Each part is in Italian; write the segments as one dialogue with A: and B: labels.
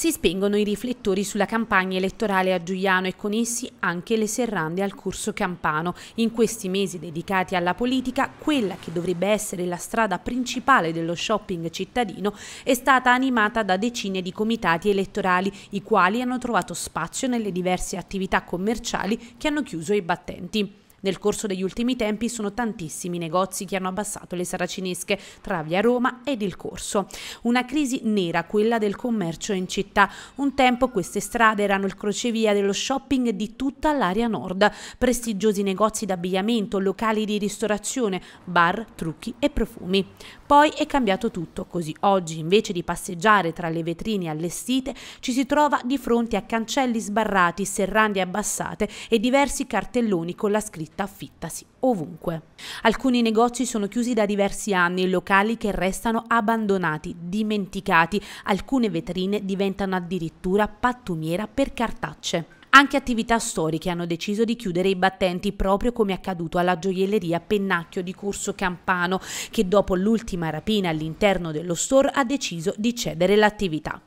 A: si spengono i riflettori sulla campagna elettorale a Giuliano e con essi anche le serrande al corso campano. In questi mesi dedicati alla politica, quella che dovrebbe essere la strada principale dello shopping cittadino è stata animata da decine di comitati elettorali, i quali hanno trovato spazio nelle diverse attività commerciali che hanno chiuso i battenti. Nel corso degli ultimi tempi sono tantissimi i negozi che hanno abbassato le saracinesche tra via Roma ed il corso. Una crisi nera, quella del commercio in città. Un tempo queste strade erano il crocevia dello shopping di tutta l'area nord. Prestigiosi negozi d'abbigliamento, locali di ristorazione, bar, trucchi e profumi. Poi è cambiato tutto, così oggi invece di passeggiare tra le vetrine allestite ci si trova di fronte a cancelli sbarrati, serrande abbassate e diversi cartelloni con la scritta scritta affittasi ovunque. Alcuni negozi sono chiusi da diversi anni, locali che restano abbandonati, dimenticati, alcune vetrine diventano addirittura pattumiera per cartacce. Anche attività storiche hanno deciso di chiudere i battenti, proprio come accaduto alla gioielleria Pennacchio di Corso Campano, che dopo l'ultima rapina all'interno dello store ha deciso di cedere l'attività.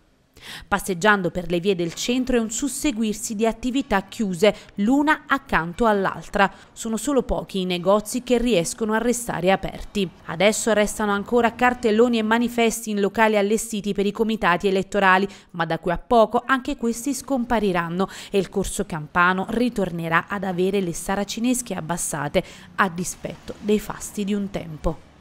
A: Passeggiando per le vie del centro è un susseguirsi di attività chiuse, l'una accanto all'altra. Sono solo pochi i negozi che riescono a restare aperti. Adesso restano ancora cartelloni e manifesti in locali allestiti per i comitati elettorali, ma da qui a poco anche questi scompariranno e il corso campano ritornerà ad avere le saracinesche abbassate, a dispetto dei fasti di un tempo.